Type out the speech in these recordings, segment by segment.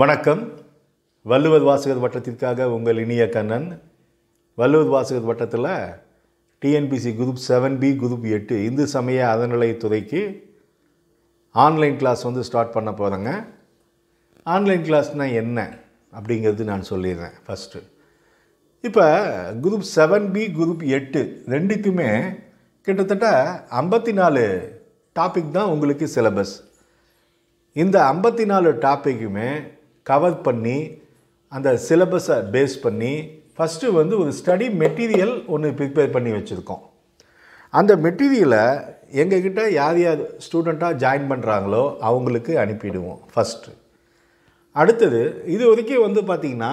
வணக்கம் வள்ளுவர் வாசகர் வட்டத்திற்காக உங்கள் இனிய கண்ணன் வள்ளுவர் வாசகர் வட்டத்தில் TNPSC group seven B group எட்டு இந்து சமய அறநிலையத்துறைக்கு ஆன்லைன் கிளாஸ் வந்து ஸ்டார்ட் பண்ண போகிறேங்க ஆன்லைன் கிளாஸ்னால் என்ன அப்படிங்கிறது நான் சொல்லிடுறேன் ஃபஸ்ட்டு இப்போ குரூப் செவன் பி குரூப் எட்டு ரெண்டுக்குமே கிட்டத்தட்ட ஐம்பத்தி நாலு டாபிக் தான் உங்களுக்கு சிலபஸ் இந்த ஐம்பத்தி நாலு டாப்பிக்குமே கவர் பண்ணி அந்த சிலபஸை பேஸ் பண்ணி ஃபஸ்ட்டு வந்து ஒரு ஸ்டடி மெட்டீரியல் ஒன்று ப்ரிப்பேர் பண்ணி வச்சுருக்கோம் அந்த மெட்டீரியலை எங்ககிட்ட யார் யார் ஸ்டூடெண்ட்டாக ஜாயின் பண்ணுறாங்களோ அவங்களுக்கு அனுப்பிடுவோம் ஃபஸ்ட்டு அடுத்தது இது வரைக்கும் வந்து பார்த்திங்கன்னா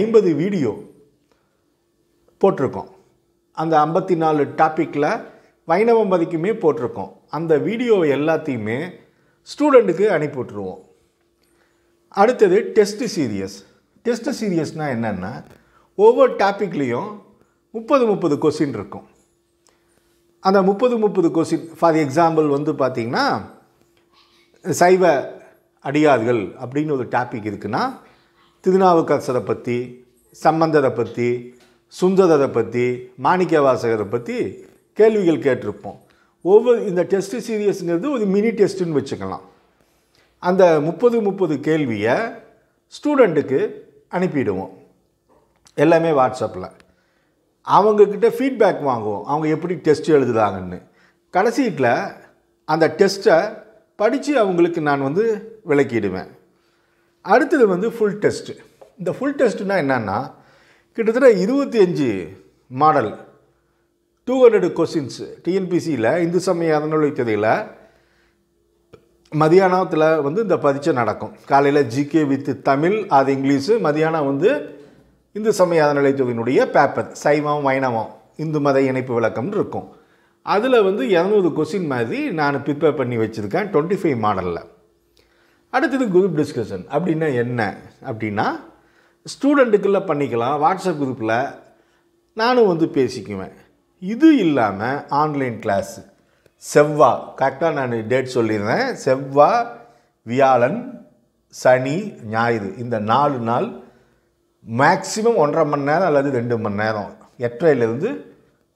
ஐம்பது வீடியோ போட்டிருக்கோம் அந்த ஐம்பத்தி நாலு டாப்பிக்கில் வைணவம் வரைக்குமே போட்டிருக்கோம் அந்த வீடியோ எல்லாத்தையுமே ஸ்டூடெண்ட்டுக்கு விட்ருவோம் அடுத்தது டெஸ்ட் சீரியஸ் டெஸ்ட் சீரியஸ்னால் என்னென்னா ஒவ்வொரு டாப்பிக்லேயும் முப்பது முப்பது கொஸ்டின் இருக்கும் அந்த முப்பது முப்பது கொஸ்டின் ஃபார் எக்ஸாம்பிள் வந்து பார்த்திங்கன்னா சைவ அடியார்கள் அப்படின்னு ஒரு டாபிக் இருக்குன்னா திருநாவுக்கரசரை பற்றி சம்பந்தரை பற்றி சுந்தரரை பற்றி மாணிக்க வாசகரை பற்றி கேள்விகள் கேட்டிருப்போம் ஒவ்வொரு இந்த டெஸ்ட் சீரியஸ்ங்கிறது ஒரு மினி டெஸ்ட்டுன்னு வச்சுக்கலாம் அந்த முப்பது முப்பது கேள்வியை ஸ்டூடெண்ட்டுக்கு அனுப்பிடுவோம் எல்லாமே வாட்ஸ்அப்பில் அவங்கக்கிட்ட ஃபீட்பேக் வாங்குவோம் அவங்க எப்படி டெஸ்ட் எழுதுதாங்கன்னு கடைசியில் அந்த டெஸ்ட்டை படித்து அவங்களுக்கு நான் வந்து விளக்கிடுவேன் அடுத்தது வந்து ஃபுல் டெஸ்ட்டு இந்த ஃபுல் டெஸ்ட்டுனால் என்னென்னா கிட்டத்தட்ட இருபத்தி அஞ்சு மாடல் டூ ஹண்ட்ரட் கொஷின்ஸு டிஎன்பிசியில் இந்து சமய தேதியில் மதியானத்தில் வந்து இந்த பரீட்சை நடக்கும் காலையில் ஜிகே வித் தமிழ் அது இங்கிலீஷு மதியானம் வந்து இந்து சமய அறநிலையத்துறையினுடைய பேப்பர் சைவம் வைணவம் இந்து மத இணைப்பு விளக்கம்னு இருக்கும் அதில் வந்து இரநூறு கொஸ்டின் மாதிரி நான் ப்ரிப்பேர் பண்ணி வச்சுருக்கேன் டுவெண்ட்டி ஃபைவ் மாடலில் அடுத்தது குரூப் டிஸ்கஷன் அப்படின்னா என்ன அப்படின்னா ஸ்டூடெண்ட்டுக்குள்ளே பண்ணிக்கலாம் வாட்ஸ்அப் குரூப்பில் நானும் வந்து பேசிக்குவேன் இது இல்லாமல் ஆன்லைன் கிளாஸு செவ்வா கரெக்டாக நான் டேட் சொல்லியிருந்தேன் செவ்வா வியாழன் சனி ஞாயிறு இந்த நாலு நாள் மேக்சிமம் ஒன்றரை மணி நேரம் அல்லது ரெண்டு மணி நேரம் எட்டரையிலேருந்து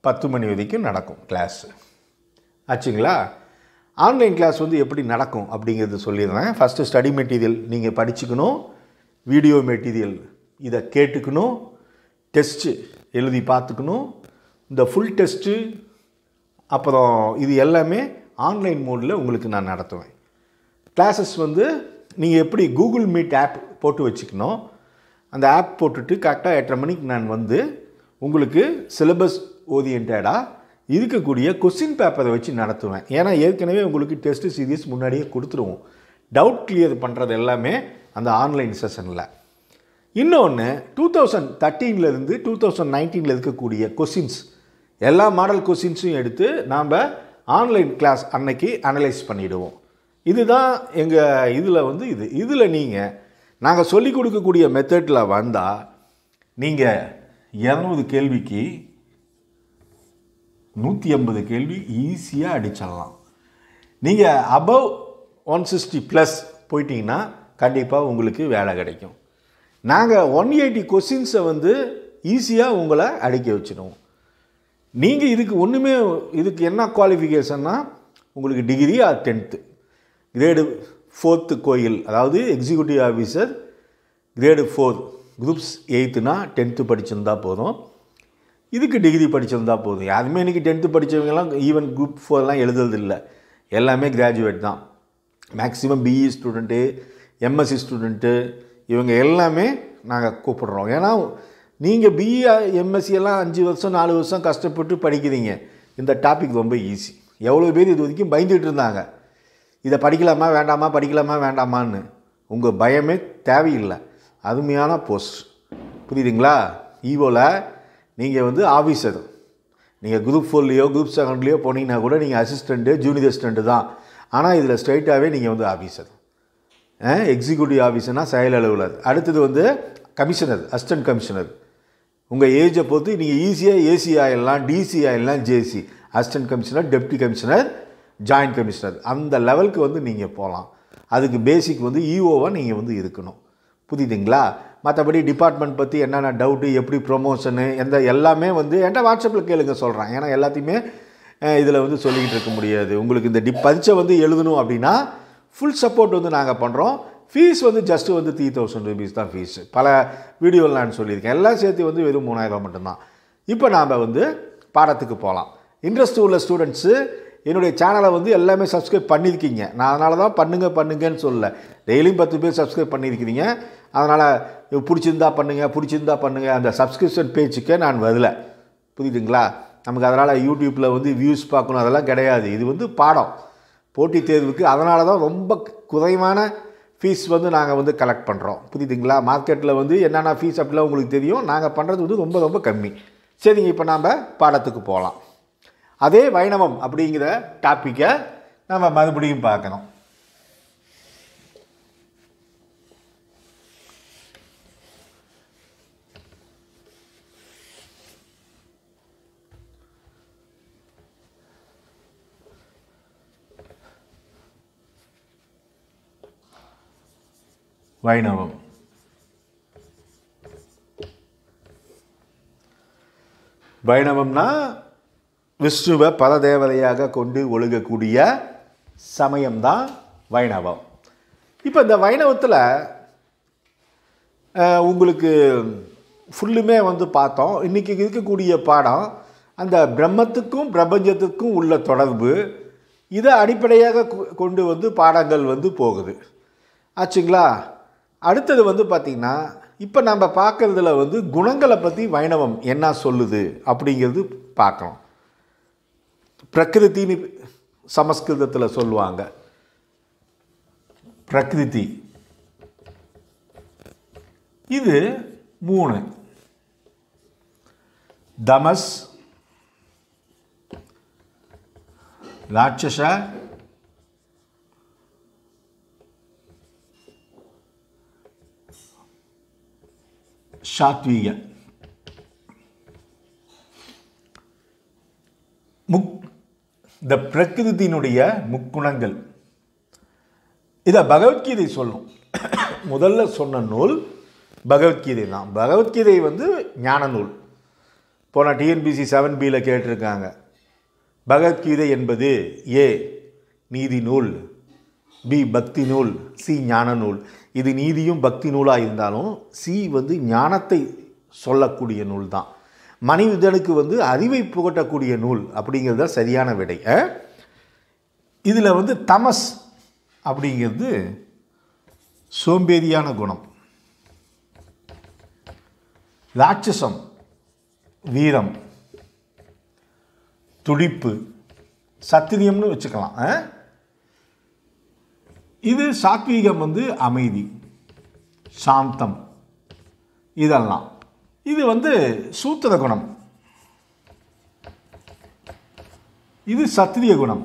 பத்து மணி வரைக்கும் நடக்கும் கிளாஸு ஆச்சுங்களா ஆன்லைன் கிளாஸ் வந்து எப்படி நடக்கும் அப்படிங்கிறது சொல்லிடுறேன் ஃபஸ்ட்டு ஸ்டடி மெட்டீரியல் நீங்கள் படிச்சுக்கணும் வீடியோ மெட்டீரியல் இதை கேட்டுக்கணும் டெஸ்ட்டு எழுதி பார்த்துக்கணும் இந்த ஃபுல் டெஸ்ட்டு அப்புறம் இது எல்லாமே ஆன்லைன் மோடில் உங்களுக்கு நான் நடத்துவேன் கிளாஸஸ் வந்து நீங்கள் எப்படி கூகுள் மீட் ஆப் போட்டு வச்சுக்கணும் அந்த ஆப் போட்டுட்டு கரெக்டாக எட்டரை மணிக்கு நான் வந்து உங்களுக்கு சிலபஸ் ஓரியன்டாக இருக்கக்கூடிய கொஸ்டின் பேப்பரை வச்சு நடத்துவேன் ஏன்னா ஏற்கனவே உங்களுக்கு டெஸ்ட்டு சீரீஸ் முன்னாடியே கொடுத்துருவோம் டவுட் கிளியர் பண்ணுறது எல்லாமே அந்த ஆன்லைன் செஷனில் இன்னொன்று டூ தௌசண்ட் தேர்ட்டீனில் இருந்து டூ தௌசண்ட் நைன்டீனில் இருக்கக்கூடிய கொஸ்டின்ஸ் எல்லா மாடல் கொஸ்டின்ஸையும் எடுத்து நாம் ஆன்லைன் கிளாஸ் அன்னைக்கு அனலைஸ் பண்ணிவிடுவோம் இதுதான் எங்கள் இதில் வந்து இது இதில் நீங்கள் நாங்கள் சொல்லிக் கொடுக்கக்கூடிய மெத்தடில் வந்தால் நீங்கள் இரநூறு கேள்விக்கு நூற்றி ஐம்பது கேள்வி ஈஸியாக அடிச்சிடலாம் நீங்கள் அபவ் ஒன் சிக்ஸ்டி ப்ளஸ் போயிட்டிங்கன்னா கண்டிப்பாக உங்களுக்கு வேலை கிடைக்கும் நாங்கள் ஒன் எயிட்டி கொஸ்டின்ஸை வந்து ஈஸியாக உங்களை அடிக்க வச்சிடுவோம் நீங்கள் இதுக்கு ஒன்றுமே இதுக்கு என்ன குவாலிஃபிகேஷன்னா உங்களுக்கு degree or tenth grade fourth கோயில் அதாவது executive officer grade four groups எயித்துனா டென்த்து படிச்சிருந்தா போதும் இதுக்கு டிகிரி படிச்சிருந்தா போதும் யாருமே இன்றைக்கி டென்த்து படித்தவங்கலாம் ஈவன் குரூப் ஃபோர்லாம் எழுதுறது இல்லை எல்லாமே கிராஜுவேட் தான் maximum B E student M Sc student இவங்க எல்லாமே நாங்கள் கூப்பிடுறோம் ஏன்னா நீங்கள் பிஇ எம்எஸ்சி எல்லாம் அஞ்சு வருஷம் நாலு வருஷம் கஷ்டப்பட்டு படிக்கிறீங்க இந்த டாபிக் ரொம்ப ஈஸி எவ்வளோ பேர் இது வரைக்கும் பயந்துகிட்டு இருந்தாங்க இதை படிக்கலாமா வேண்டாமா படிக்கலாமா வேண்டாமான்னு உங்கள் பயமே தேவையில்லை அருமையான போஸ்ட் புரியுதுங்களா ஈவோவில் நீங்கள் வந்து ஆஃபீஸர் நீங்கள் குரூப் ஃபோர்லேயோ குரூப் செகண்ட்லேயோ போனீங்கன்னா கூட நீங்கள் அசிஸ்டண்ட்டு ஜூனியர் அசிஸ்டண்ட்டு தான் ஆனால் இதில் ஸ்ட்ரைட்டாகவே நீங்கள் வந்து ஆஃபீஸர் எக்ஸிக்யூட்டிவ் ஆஃபீஸர்னால் செயல் அலுவலர் அடுத்தது வந்து கமிஷனர் அசிஸ்டன்ட் கமிஷனர் உங்கள் ஏஜை பொறுத்து நீங்கள் ஈஸியாக ஏசி ஆகிடலாம் டிசி ஆகிடலாம் J C assistant commissioner deputy commissioner joint commissioner அந்த லெவலுக்கு வந்து நீங்கள் போகலாம் அதுக்கு பேசிக் வந்து இஓவாக e நீங்கள் வந்து இருக்கணும் புரியுதுங்களா மற்றபடி டிபார்ட்மெண்ட் பற்றி என்னென்ன டவுட்டு எப்படி ப்ரொமோஷனு எந்த எல்லாமே வந்து என்கிட்ட வாட்ஸ்அப்பில் கேளுங்க சொல்கிறாங்க ஏன்னா எல்லாத்தையுமே இதில் வந்து சொல்லிக்கிட்டு இருக்க முடியாது உங்களுக்கு இந்த டி பதிச்சை வந்து எழுதணும் அப்படின்னா ஃபுல் சப்போர்ட் வந்து நாங்கள் பண்ணுறோம் ஃபீஸ் வந்து ஜஸ்ட்டு வந்து த்ரீ தௌசண்ட் ருபீஸ் தான் ஃபீஸு பல வீடியோவில் நான் சொல்லியிருக்கேன் எல்லாம் சேர்த்து வந்து வெறும் மூணாயிரம் மட்டும்தான் இப்போ நாம் வந்து பாடத்துக்கு போகலாம் இன்ட்ரெஸ்ட் உள்ள ஸ்டூடெண்ட்ஸு என்னுடைய சேனலை வந்து எல்லாமே சப்ஸ்கிரைப் பண்ணியிருக்கீங்க நான் அதனால தான் பண்ணுங்கள் பண்ணுங்கன்னு சொல்லலை டெய்லியும் பத்து பேர் சப்ஸ்கிரைப் பண்ணியிருக்கிறீங்க அதனால் பிடிச்சிருந்தா பண்ணுங்கள் பிடிச்சிருந்தா பண்ணுங்கள் அந்த சப்ஸ்கிரிப்ஷன் பேஜுக்கே நான் வரல புரியுதுங்களா நமக்கு அதனால் யூடியூப்பில் வந்து வியூஸ் பார்க்கணும் அதெல்லாம் கிடையாது இது வந்து பாடம் போட்டித் தேர்வுக்கு அதனால தான் ரொம்ப குறைவான ஃபீஸ் வந்து நாங்கள் வந்து கலெக்ட் பண்ணுறோம் புரியுதுங்களா மார்க்கெட்டில் வந்து என்னென்ன ஃபீஸ் அப்படிலாம் உங்களுக்கு தெரியும் நாங்கள் பண்ணுறது வந்து ரொம்ப ரொம்ப கம்மி சரிங்க இப்போ நாம் பாடத்துக்கு போகலாம் அதே வைணவம் அப்படிங்கிற டாப்பிக்கை நம்ம மறுபடியும் பார்க்கணும் வைணவம் வைணவம்னா விஷ்ணுவை பல தேவதையாக கொண்டு ஒழுகக்கூடிய சமயம்தான் வைணவம் இப்போ இந்த வைணவத்தில் உங்களுக்கு ஃபுல்லுமே வந்து பார்த்தோம் இன்றைக்கி இருக்கக்கூடிய பாடம் அந்த பிரம்மத்துக்கும் பிரபஞ்சத்துக்கும் உள்ள தொடர்பு இதை அடிப்படையாக கொண்டு வந்து பாடங்கள் வந்து போகுது ஆச்சுங்களா அடுத்தது வந்து பார்த்திங்கன்னா இப்போ நம்ம பார்க்குறதுல வந்து குணங்களை பற்றி வைணவம் என்ன சொல்லுது அப்படிங்கிறது பார்க்கணும் பிரகிருத்தின்னு சமஸ்கிருதத்தில் சொல்லுவாங்க பிரகிருதி இது மூணு தமஸ் ராட்சச சாத்வீக முக் இந்த பிரகிருதியினுடைய முக்குணங்கள் இதை பகவத்கீதை சொல்லும் முதல்ல சொன்ன நூல் பகவத்கீதை தான் பகவத்கீதை வந்து ஞான நூல் போன டிஎன்பிசி செவன் பியில் கேட்டிருக்காங்க பகவத்கீதை என்பது ஏ நீதி நூல் பி பக்தி நூல் சி ஞான நூல் இது நீதியும் பக்தி நூலாக இருந்தாலும் சி வந்து ஞானத்தை சொல்லக்கூடிய நூல் தான் மனிதனுக்கு வந்து அறிவை புகட்டக்கூடிய நூல் அப்படிங்கிறது தான் சரியான விடை இதில் வந்து தமஸ் அப்படிங்கிறது சோம்பேறியான குணம் ராட்சசம் வீரம் துடிப்பு சத்திரியம்னு வச்சுக்கலாம் இது சாத்வீகம் வந்து அமைதி சாந்தம் இதெல்லாம் இது வந்து சூத்திர குணம் இது சத்திரிய குணம்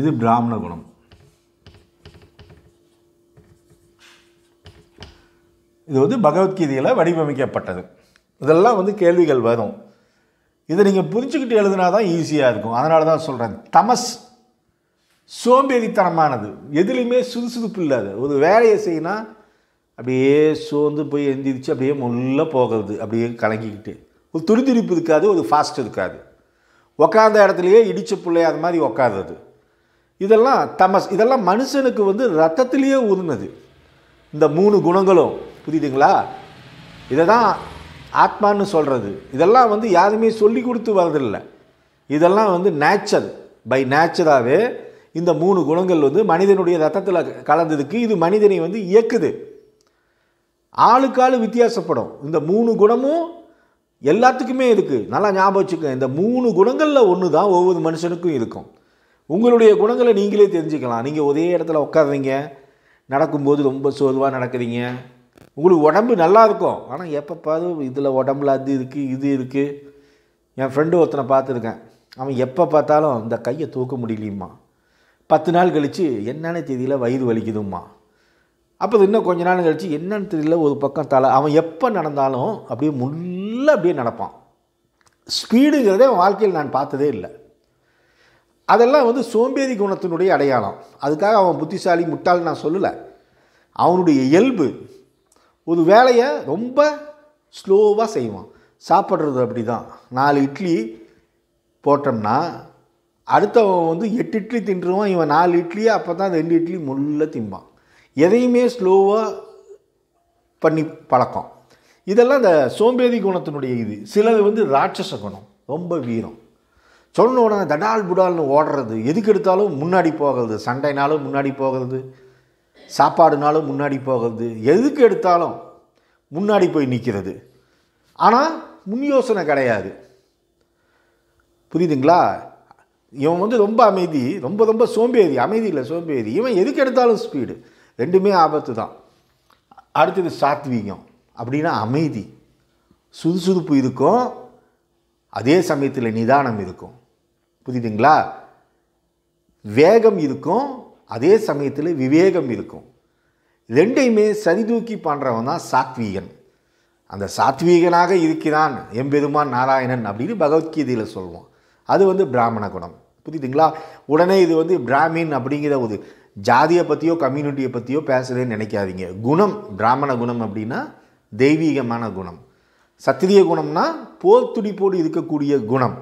இது பிராமண குணம் இது வந்து பகவத்கீதையில் வடிவமைக்கப்பட்டது இதெல்லாம் வந்து கேள்விகள் வரும் இதை நீங்கள் புரிஞ்சுக்கிட்டு எழுதுனா தான் ஈஸியாக இருக்கும் அதனால தான் சொல்கிறேன் தமஸ் சோம்பேறித்தனமானது எதுலேயுமே சுதுசுதுப்பு இல்லாத ஒரு வேலையை செய்யினா அப்படியே சோர்ந்து போய் எந்திரிச்சு அப்படியே முள்ள போகிறது அப்படியே கலங்கிக்கிட்டு ஒரு துடிதுடிப்பு இருக்காது ஒரு ஃபாஸ்ட் இருக்காது உக்காந்த இடத்துலையே இடித்த இடிச்ச அது மாதிரி உக்காடுறது இதெல்லாம் தமஸ் இதெல்லாம் மனுஷனுக்கு வந்து ரத்தத்திலேயே உருந்தது இந்த மூணு குணங்களும் புரியுதுங்களா இதை தான் ஆத்மான்னு சொல்கிறது இதெல்லாம் வந்து யாருமே சொல்லி கொடுத்து வரதில்லை இதெல்லாம் வந்து நேச்சர் பை நேச்சராகவே இந்த மூணு குணங்கள் வந்து மனிதனுடைய ரத்தத்தில் கலந்ததுக்கு இது மனிதனை வந்து இயக்குது ஆளுக்காள் வித்தியாசப்படும் இந்த மூணு குணமும் எல்லாத்துக்குமே இருக்குது நல்லா ஞாபகம் வச்சுக்கோங்க இந்த மூணு குணங்களில் ஒன்று தான் ஒவ்வொரு மனுஷனுக்கும் இருக்கும் உங்களுடைய குணங்களை நீங்களே தெரிஞ்சுக்கலாம் நீங்கள் ஒரே இடத்துல உட்காடுறீங்க நடக்கும்போது ரொம்ப சோர்வாக நடக்கிறீங்க உங்களுக்கு உடம்பு நல்லா இருக்கும் ஆனால் எப்போப்பாது இதில் உடம்புல அது இருக்குது இது இருக்குது என் ஃப்ரெண்டு ஒருத்தனை பார்த்துருக்கேன் அவன் எப்போ பார்த்தாலும் இந்த கையை தூக்க முடியலையும்மா பத்து நாள் கழித்து என்னென்ன தேதியில் வயிறு வலிக்குதும்மா அப்போ இன்னும் கொஞ்ச நாள் கழித்து என்னென்னு தெரியல ஒரு பக்கம் தலை அவன் எப்போ நடந்தாலும் அப்படியே முள்ள அப்படியே நடப்பான் ஸ்பீடுங்கிறதே அவன் வாழ்க்கையில் நான் பார்த்ததே இல்லை அதெல்லாம் வந்து சோம்பேறி குணத்தினுடைய அடையாளம் அதுக்காக அவன் புத்திசாலி முட்டாள்னு நான் சொல்லலை அவனுடைய இயல்பு ஒரு வேலையை ரொம்ப ஸ்லோவாக செய்வோம் சாப்பிட்றது அப்படி தான் நாலு இட்லி போட்டோம்னா அடுத்தவன் வந்து எட்டு இட்லி தின்றுவான் இவன் நாலு இட்லியே அப்போ தான் ரெண்டு இட்லி முள்ள திம்பான் எதையுமே ஸ்லோவாக பண்ணி பழக்கம் இதெல்லாம் இந்த சோம்பேறி குணத்தினுடைய இது சிலது வந்து ராட்சச குணம் ரொம்ப வீரம் சொன்ன உடனே தடால் புடால்னு ஓடுறது எதுக்கு எடுத்தாலும் முன்னாடி போகிறது சண்டைனாலும் முன்னாடி போகிறது சாப்பாடுனாலும் முன்னாடி போகிறது எதுக்கு எடுத்தாலும் முன்னாடி போய் நிற்கிறது ஆனால் முன் யோசனை கிடையாது புரியுதுங்களா இவன் வந்து ரொம்ப அமைதி ரொம்ப ரொம்ப சோம்பேறி அமைதி இல்லை சோம்பேறி இவன் எதுக்கு எடுத்தாலும் ஸ்பீடு ரெண்டுமே ஆபத்து தான் அடுத்தது சாத்வீகம் அப்படின்னா அமைதி சுறுசுறுப்பு இருக்கும் அதே சமயத்தில் நிதானம் இருக்கும் புரியுதுங்களா வேகம் இருக்கும் அதே சமயத்தில் விவேகம் இருக்கும் ரெண்டையுமே சரிதூக்கி பண்ணுறவன் தான் சாத்வீகன் அந்த சாத்வீகனாக இருக்கிறான் எம்பெருமான் நாராயணன் அப்படின்னு பகவத்கீதையில் சொல்லுவோம் அது வந்து பிராமண குணம் புரியுதுங்களா உடனே இது வந்து பிராமின் அப்படிங்கிற ஒரு ஜாதியை பற்றியோ கம்யூனிட்டியை பற்றியோ பேசுகிறேன்னு நினைக்காதீங்க குணம் பிராமண குணம் அப்படின்னா தெய்வீகமான குணம் சத்திரிய குணம்னா போர் துடிப்போடு இருக்கக்கூடிய குணம்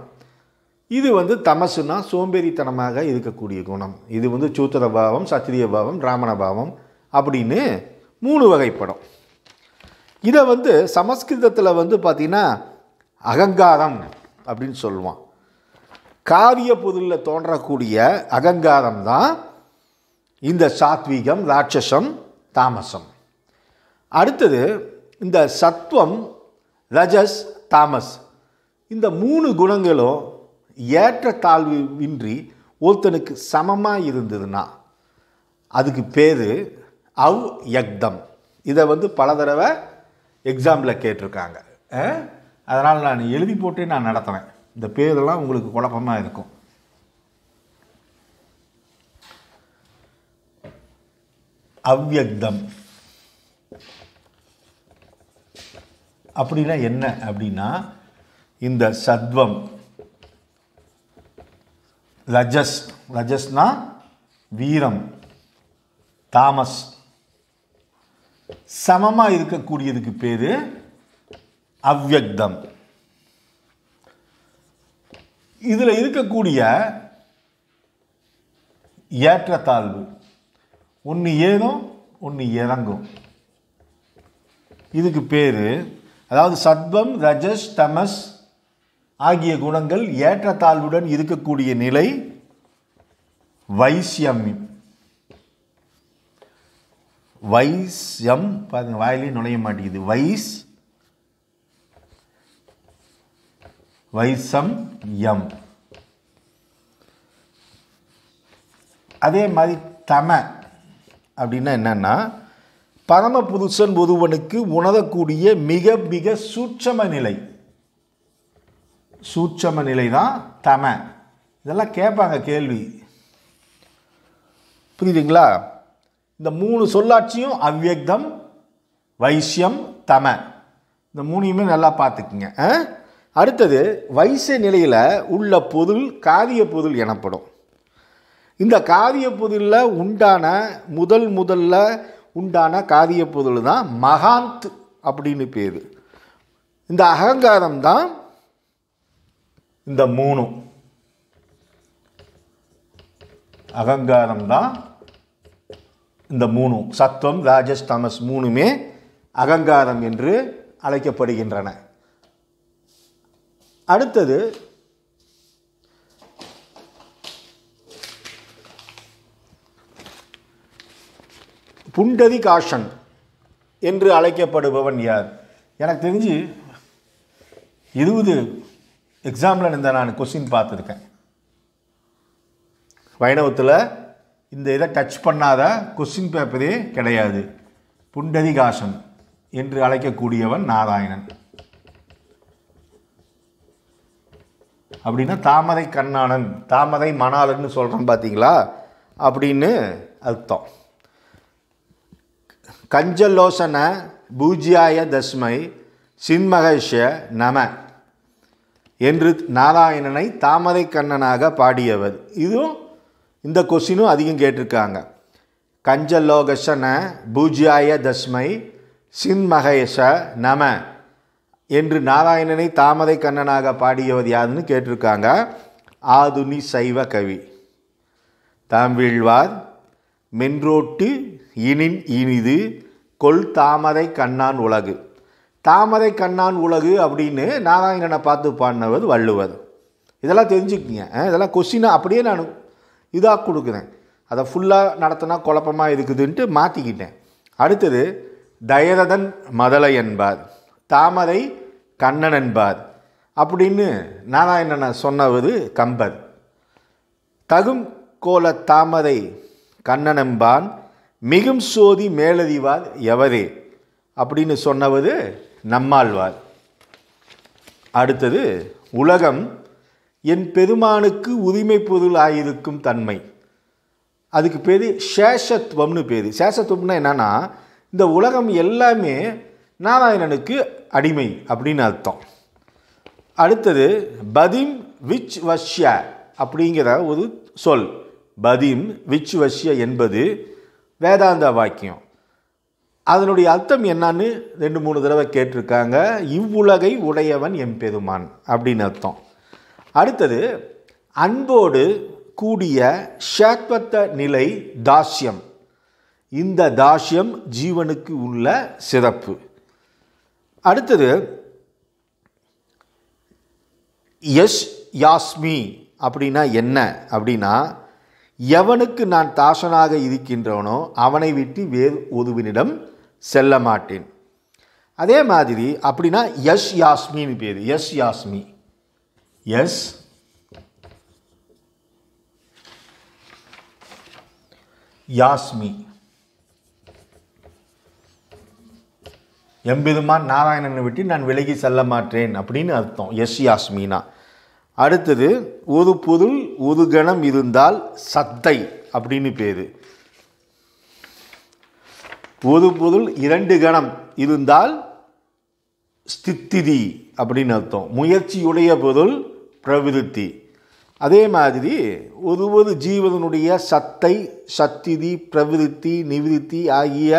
இது வந்து தமசுனா சோம்பேறித்தனமாக இருக்கக்கூடிய குணம் இது வந்து சூத்திர பாவம் சத்திரிய பாவம் ராமண பாவம் அப்படின்னு மூணு வகைப்படும் இதை வந்து சமஸ்கிருதத்தில் வந்து பார்த்திங்கன்னா அகங்காரம் அப்படின்னு சொல்லுவான் காரிய பொருளில் தோன்றக்கூடிய அகங்காரம் தான் இந்த சாத்வீகம் ராட்சசம் தாமசம் அடுத்தது இந்த சத்வம் ரஜஸ் தாமஸ் இந்த மூணு குணங்களும் ஏற்ற தாழ்வு இன்றி ஒருத்தனுக்கு சமமாக இருந்ததுன்னா அதுக்கு பேர் அவ் யக்தம் இதை வந்து பல தடவை எக்ஸாம்பிளில் கேட்டிருக்காங்க அதனால் நான் எழுதி போட்டே நான் நடத்துவேன் இந்த பேரெல்லாம் உங்களுக்கு குழப்பமாக இருக்கும் அவ்யக்தம் அப்படின்னா என்ன அப்படின்னா இந்த சத்வம் லஜஸ் லஜஸ்னா வீரம் தாமஸ் சமமாக இருக்கக்கூடியதுக்கு பேர் அவ்வக்தம் இதில் இருக்கக்கூடிய ஏற்றத்தாழ்வு ஒன்று ஏறும் ஒன்று இறங்கும் இதுக்கு பேர் அதாவது சத்வம் ரஜஸ் தமஸ் ஆகிய குணங்கள் ஏற்றத்தாழ்வுடன் இருக்கக்கூடிய நிலை வைசியம் வைசியம் பாருங்க வாயிலே நுழைய மாட்டேங்குது வைஸ் வைசம் எம் அதே மாதிரி தம அப்படின்னா என்னென்னா பரம புருஷன் ஒருவனுக்கு உணரக்கூடிய மிக மிக சூட்சம நிலை சூட்சம நிலை தான் தம இதெல்லாம் கேட்பாங்க கேள்வி புரியுதுங்களா இந்த மூணு சொல்லாட்சியும் அவ்வியக்தம் வைசியம் தம இந்த மூணையுமே நல்லா பார்த்துக்குங்க அடுத்தது வைசிய நிலையில் உள்ள பொருள் காவிய பொருள் எனப்படும் இந்த காவிய பொருளில் உண்டான முதல் முதல்ல உண்டான காவிய பொருள் தான் மகாந்த் அப்படின்னு பேர் இந்த அகங்காரம் தான் இந்த மூணும் அகங்காரம் தான் இந்த மூணும் சத்வம் ராஜஸ் தமஸ் மூணுமே அகங்காரம் என்று அழைக்கப்படுகின்றன அடுத்தது புண்டதி காஷன் என்று அழைக்கப்படுபவன் யார் எனக்கு தெரிஞ்சு இருபது எக்ஸாம்பிள் இந்த நான் கொஸ்டின் பார்த்துருக்கேன் வைணவத்தில் இந்த இதை டச் பண்ணாத கொஸ்டின் பேப்பரே கிடையாது புண்டரிகாசன் என்று அழைக்கக்கூடியவன் நாராயணன் அப்படின்னா தாமரை கண்ணானன் தாமரை மணாளன்னு சொல்கிறோம் பார்த்தீங்களா அப்படின்னு அர்த்தம் கஞ்சலோசன பூஜ்யாய தஸ்மை சின்மகேஷ நம என்று நாராயணனை தாமரை கண்ணனாக பாடியவர் இதுவும் இந்த கொஸ்டினும் அதிகம் கேட்டிருக்காங்க கஞ்சலோகசன பூஜ்யாய தஸ்மை சின்மகேஷ நம என்று நாராயணனை தாமரை கண்ணனாக பாடியவர் யாருன்னு கேட்டிருக்காங்க ஆதுனி சைவ கவி தாம்பிழ்வார் மென்றோட்டு இனின் இனிது கொள் தாமரை கண்ணான் உலகு தாமரை கண்ணான் உலகு அப்படின்னு நாராயணனை பார்த்து பாடினவர் வள்ளுவர் இதெல்லாம் தெரிஞ்சுக்கிங்க இதெல்லாம் கொஸ்டினாக அப்படியே நான் இதாக கொடுக்குறேன் அதை ஃபுல்லாக நடத்தினா குழப்பமாக இருக்குதுன்ட்டு மாற்றிக்கிட்டேன் அடுத்தது தயரதன் மதலை என்பார் தாமரை கண்ணன் என்பார் அப்படின்னு நாராயணனை சொன்னவர் கம்பர் தகும் கோல தாமரை கண்ணன் என்பான் மிகும் சோதி மேலதிவார் எவரே அப்படின்னு சொன்னவர் நம்மாழ்வார் அடுத்தது உலகம் என் பெருமானுக்கு உரிமை பொருள் ஆகியிருக்கும் தன்மை அதுக்கு பேர் சேஷத்துவம்னு பேர் சேஷத்துவம்னா என்னென்னா இந்த உலகம் எல்லாமே நாராயணனுக்கு அடிமை அப்படின்னு அர்த்தம் அடுத்தது பதிம் விச் வஷ்ய அப்படிங்கிற ஒரு சொல் பதிம் விச் வஷ்ய என்பது வேதாந்த வாக்கியம் அதனுடைய அர்த்தம் என்னான்னு ரெண்டு மூணு தடவை கேட்டிருக்காங்க இவ்வுலகை உடையவன் எம்பெருமான் அப்படின்னு அர்த்தம் அடுத்தது அன்போடு கூடிய ஷாத்வத்த நிலை தாஸ்யம் இந்த தாஸ்யம் ஜீவனுக்கு உள்ள சிறப்பு அடுத்தது எஸ் யாஸ்மி அப்படின்னா என்ன அப்படின்னா எவனுக்கு நான் தாசனாக இருக்கின்றவனோ அவனை விட்டு வேறு ஒருவனிடம் செல்ல மாட்டேன் அதே மாதிரி அப்படின்னா எஸ் யாஸ்மின்னு பேர் எஸ் யாஸ்மி எஸ் யாஸ்மி எம்பெருமான் நாராயணனை விட்டு நான் விலகி செல்ல மாட்டேன் அப்படின்னு அர்த்தம் எஸ் யாஸ்மினா அடுத்தது ஒரு பொருள் ஒரு கணம் இருந்தால் சத்தை அப்படின்னு பேர் பொது பொருள் இரண்டு கணம் இருந்தால் ஸ்தித்திதி அப்படின்னு அர்த்தம் முயற்சியுடைய பொருள் பிரவிருத்தி அதே மாதிரி ஒரு ஒரு ஜீவனுடைய சத்தை சத்திதி பிரவிருத்தி நிவிருத்தி ஆகிய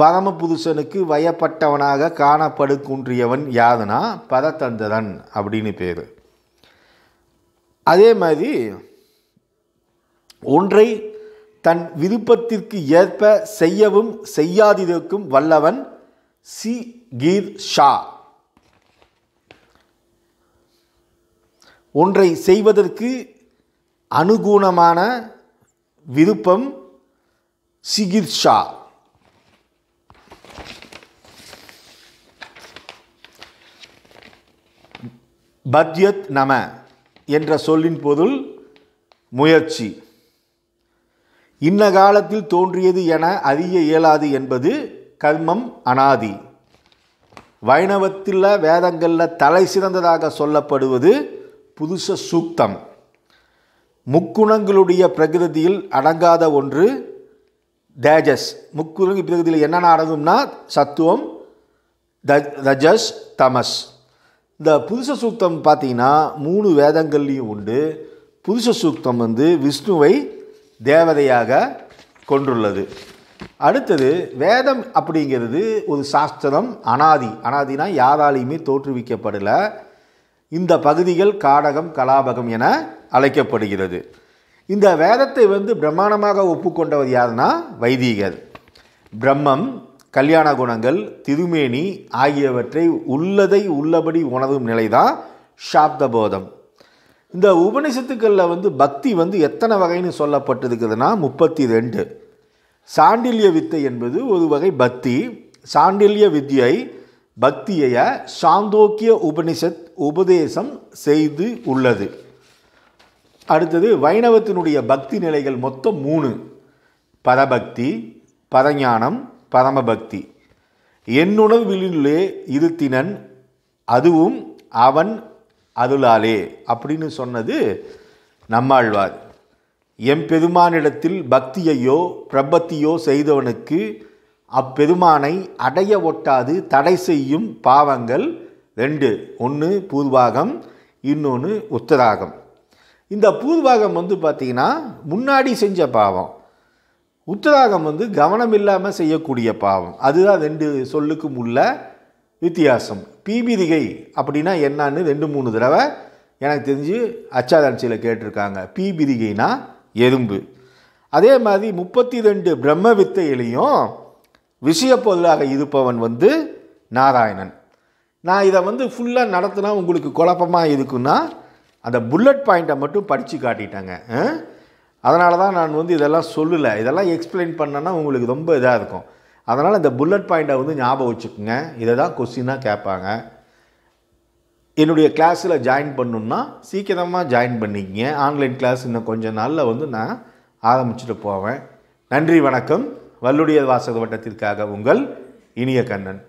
பரமபுருஷனுக்கு வயப்பட்டவனாக காணப்படுக்குன்றியவன் யாருனா பரதந்திரன் அப்படின்னு பேர் அதே மாதிரி ஒன்றை தன் விருப்பத்திற்கு ஏற்ப செய்யவும் செய்யாதிருக்கும் வல்லவன் சி கீர் ஷா ஒன்றை செய்வதற்கு அனுகூணமான விருப்பம் சிகிர்ஷா பத்யத் நம என்ற சொல்லின் பொருள் முயற்சி இன்ன காலத்தில் தோன்றியது என அறிய இயலாது என்பது கர்மம் அனாதி வைணவத்தில் வேதங்களில் தலை சிறந்ததாக சொல்லப்படுவது புதுச சூக்தம் முக்குணங்களுடைய பிரகிருதியில் அடங்காத ஒன்று தேஜஸ் முக்குணங்கள் பிரகிருதியில் என்னென்ன அடங்கும்னா சத்துவம் ரஜஸ் தமஸ் இந்த புதுச சூக்தம் பார்த்தீங்கன்னா மூணு வேதங்கள்லேயும் உண்டு புதுச சூக்தம் வந்து விஷ்ணுவை தேவதையாக கொண்டுள்ளது அடுத்தது வேதம் அப்படிங்கிறது ஒரு சாஸ்திரம் அனாதி அனாதினா யாராலையுமே தோற்றுவிக்கப்படலை இந்த பகுதிகள் காடகம் கலாபகம் என அழைக்கப்படுகிறது இந்த வேதத்தை வந்து பிரம்மாண்டமாக ஒப்புக்கொண்டவர் யாருன்னா வைதீகர் பிரம்மம் கல்யாண குணங்கள் திருமேனி ஆகியவற்றை உள்ளதை உள்ளபடி உணரும் நிலைதான் சாப்தபோதம் இந்த உபனிஷத்துக்களில் வந்து பக்தி வந்து எத்தனை வகைன்னு சொல்லப்பட்டிருக்குதுன்னா முப்பத்தி ரெண்டு சாண்டில்ய வித்தை என்பது ஒரு வகை பக்தி சாண்டில்ய வித்யை பக்தியை சாந்தோக்கிய உபனிஷத் உபதேசம் செய்து உள்ளது அடுத்தது வைணவத்தினுடைய பக்தி நிலைகள் மொத்தம் மூணு பரபக்தி பரஞானம் பரமபக்தி என்னுணர்விலே இருத்தினன் அதுவும் அவன் அதுலாலே அப்படின்னு சொன்னது நம்மாழ்வார் எம்பெருமானிடத்தில் பக்தியையோ பிரபத்தியோ செய்தவனுக்கு அப்பெருமானை அடைய ஒட்டாது தடை செய்யும் பாவங்கள் ரெண்டு ஒன்று பூர்வாகம் இன்னொன்று உத்தராகம் இந்த பூர்வாகம் வந்து பார்த்திங்கன்னா முன்னாடி செஞ்ச பாவம் உத்தராகம் வந்து கவனம் இல்லாமல் செய்யக்கூடிய பாவம் அதுதான் ரெண்டு சொல்லுக்கும் உள்ள வித்தியாசம் பிபிரிகை அப்படின்னா என்னான்னு ரெண்டு மூணு தடவை எனக்கு தெரிஞ்சு அச்சாதாட்சியில் கேட்டிருக்காங்க பீபிதிகைனா எறும்பு அதே மாதிரி முப்பத்தி ரெண்டு பிரம்ம வித்தையிலையும் விஷய பொருளாக இருப்பவன் வந்து நாராயணன் நான் இதை வந்து ஃபுல்லாக நடத்தினா உங்களுக்கு குழப்பமாக இருக்குன்னா அந்த புல்லட் பாயிண்ட்டை மட்டும் படித்து காட்டிட்டாங்க அதனால தான் நான் வந்து இதெல்லாம் சொல்லலை இதெல்லாம் எக்ஸ்பிளைன் பண்ணேன்னா உங்களுக்கு ரொம்ப இதாக இருக்கும் அதனால் இந்த புல்லட் பாயிண்டை வந்து ஞாபகம் வச்சுக்கோங்க இதை தான் கொஸ்டினாக கேட்பாங்க என்னுடைய கிளாஸில் ஜாயின் பண்ணணுன்னா சீக்கிரமாக ஜாயின் பண்ணிக்கங்க ஆன்லைன் கிளாஸ் இன்னும் கொஞ்ச நாளில் வந்து நான் ஆரம்பிச்சுட்டு போவேன் நன்றி வணக்கம் வல்லுடைய வாசக வட்டத்திற்காக உங்கள் இனிய கண்ணன்